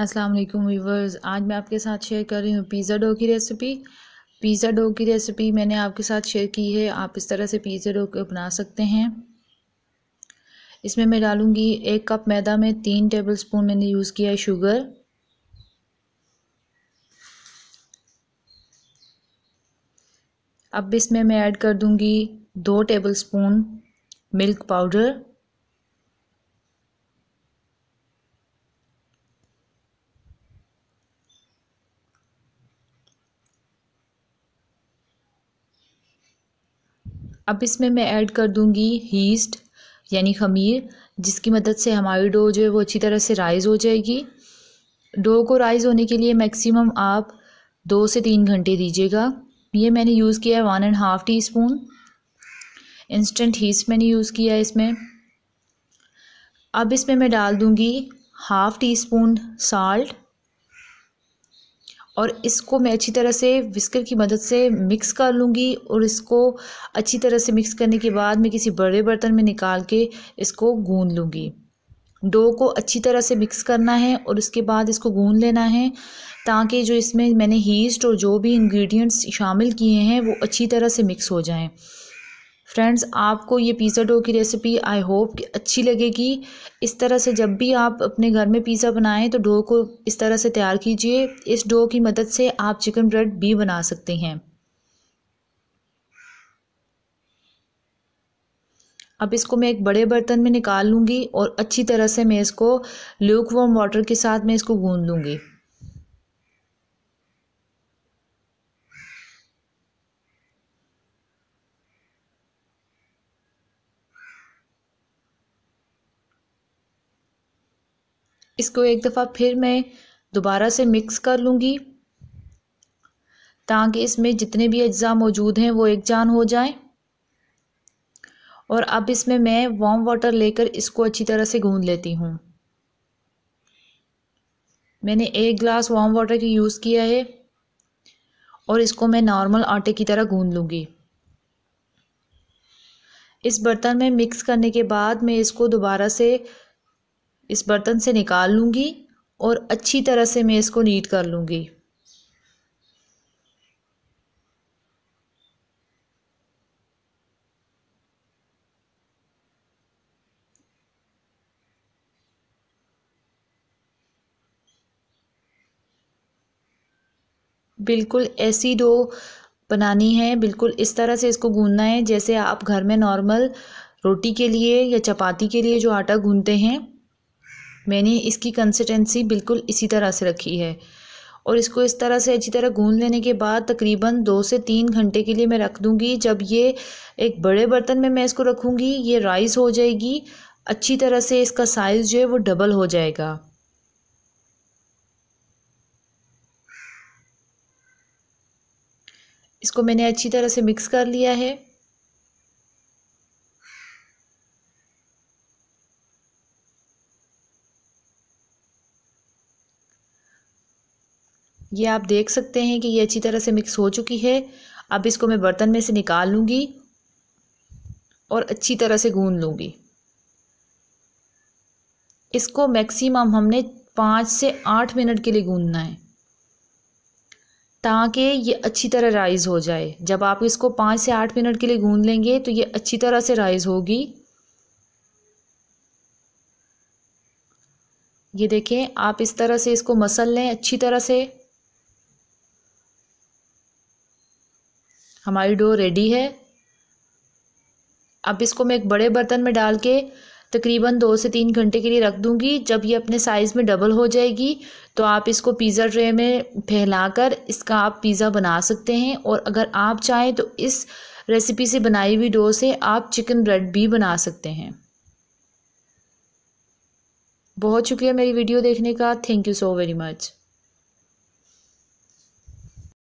अस्सलाम वालेकुम व्यूवर्स आज मैं आपके साथ शेयर कर रही हूँ पिज़्ज़ा डो की रेसिपी पिज़्ज़ा डो की रेसिपी मैंने आपके साथ शेयर की है आप इस तरह से पिज़्ज़ा डो को बना सकते हैं इसमें मैं डालूँगी एक कप मैदा में तीन टेबल स्पून मैंने यूज़ किया है शुगर अब इसमें मैं ऐड कर दूँगी दो टेबल स्पून मिल्क पाउडर अब इसमें मैं ऐड कर दूँगी हीस्ट यानी खमीर जिसकी मदद से हमारी डो जो है वो अच्छी तरह से राइज़ हो जाएगी डो को राइज़ होने के लिए मैक्सिमम आप दो से तीन घंटे दीजिएगा ये मैंने यूज़ किया है one and half teaspoon instant yeast मैंने यूज़ किया है इसमें अब इसमें मैं डाल दूँगी हाफ़ टी स्पून साल्ट और इसको मैं अच्छी तरह से विस्कर की मदद से मिक्स कर लूँगी और इसको अच्छी तरह से मिक्स करने के बाद मैं किसी बड़े बर्तन में निकाल के इसको गूँध लूँगी डो को अच्छी तरह से मिक्स करना है और उसके बाद इसको गूँध लेना है ताकि जो इसमें मैंने हीस्ट और जो भी इंग्रेडिएंट्स शामिल किए हैं वो अच्छी तरह से मिक्स हो जाएं फ्रेंड्स आपको ये पिज़्ज़ा डो की रेसिपी आई होप कि अच्छी लगेगी इस तरह से जब भी आप अपने घर में पिज़्ज़ा बनाएं तो डो को इस तरह से तैयार कीजिए इस डो की मदद से आप चिकन ब्रेड भी बना सकते हैं अब इसको मैं एक बड़े बर्तन में निकाल लूँगी और अच्छी तरह से मैं इसको ल्यूक वॉर्म वाटर के साथ मैं इसको गूँध लूँगी इसको एक दफ़ा फिर मैं दोबारा से मिक्स कर लूँगी ताकि इसमें जितने भी अज्जा मौजूद हैं वो एक जान हो जाएं और अब इसमें मैं वार्म वाटर लेकर इसको अच्छी तरह से गूंद लेती हूँ मैंने एक गिलास वार्म वाटर की यूज़ किया है और इसको मैं नॉर्मल आटे की तरह गूंद लूँगी इस बर्तन में मिक्स करने के बाद मैं इसको दोबारा से इस बर्तन से निकाल लूँगी और अच्छी तरह से मैं इसको नीट कर लूँगी बिल्कुल ऐसी डो बनानी है बिल्कुल इस तरह से इसको गूंदना है जैसे आप घर में नॉर्मल रोटी के लिए या चपाती के लिए जो आटा गूंदते हैं मैंने इसकी कंसिस्टेंसी बिल्कुल इसी तरह से रखी है और इसको इस तरह से अच्छी तरह गूंद लेने के बाद तकरीबन दो से तीन घंटे के लिए मैं रख दूँगी जब ये एक बड़े बर्तन में मैं इसको रखूँगी ये राइस हो जाएगी अच्छी तरह से इसका साइज़ जो है वो डबल हो जाएगा इसको मैंने अच्छी तरह से मिक्स कर लिया है ये आप देख सकते हैं कि ये अच्छी तरह से मिक्स हो चुकी है अब इसको मैं बर्तन में से निकाल लूँगी और अच्छी तरह से गून लूँगी इसको मैक्सिमम हमने पाँच से आठ मिनट के लिए गूंदना है ताकि ये अच्छी तरह राइज़ हो जाए जब आप इसको पाँच से आठ मिनट के लिए गूंद लेंगे तो ये अच्छी तरह से राइज़ होगी ये देखें आप इस तरह से इसको मसल लें अच्छी तरह से हमारी डो रेडी है अब इसको मैं एक बड़े बर्तन में डाल के तकरीबन दो से तीन घंटे के लिए रख दूंगी जब ये अपने साइज़ में डबल हो जाएगी तो आप इसको पिज़्ज़ा ट्रे में फैलाकर इसका आप पिज़्ज़ा बना सकते हैं और अगर आप चाहें तो इस रेसिपी से बनाई हुई डो से आप चिकन ब्रेड भी बना सकते हैं बहुत शुक्रिया मेरी वीडियो देखने का thank you so very much